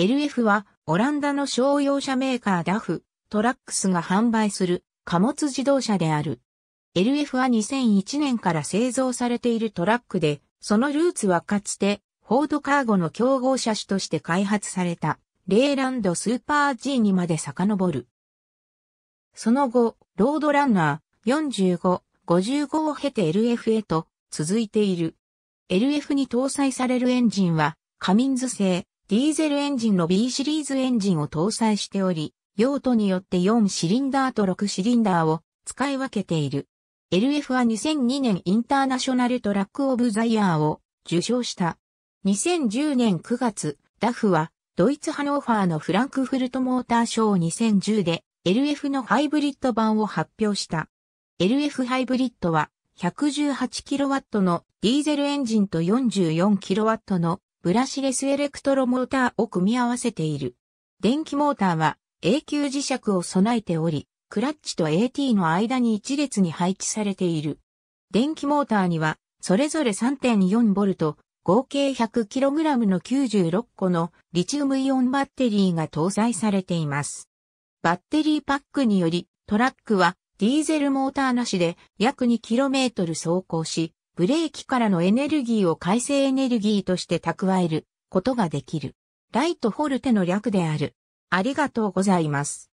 LF はオランダの商用車メーカーダフ、トラックスが販売する貨物自動車である。LF は2001年から製造されているトラックで、そのルーツはかつてフォードカーゴの競合車種として開発されたレーランドスーパー G にまで遡る。その後、ロードランナー45、55を経て LF へと続いている。LF に搭載されるエンジンは、カミンズ製、ディーゼルエンジンの B シリーズエンジンを搭載しており、用途によって4シリンダーと6シリンダーを使い分けている。LF は2002年インターナショナルトラックオブザイヤーを受賞した。2010年9月、ダフはドイツハノーファーのフランクフルトモーターショー2010で LF のハイブリッド版を発表した。LF ハイブリッドは 118kW のディーゼルエンジンと 44kW のブラシレスエレクトロモーターを組み合わせている。電気モーターは永久磁石を備えており、クラッチと AT の間に一列に配置されている。電気モーターには、それぞれ 3.4V、合計 100kg の96個のリチウムイオンバッテリーが搭載されています。バッテリーパックにより、トラックはディーゼルモーターなしで約 2km 走行し、ブレーキからのエネルギーを回生エネルギーとして蓄えることができる。ライトフォルテの略である。ありがとうございます。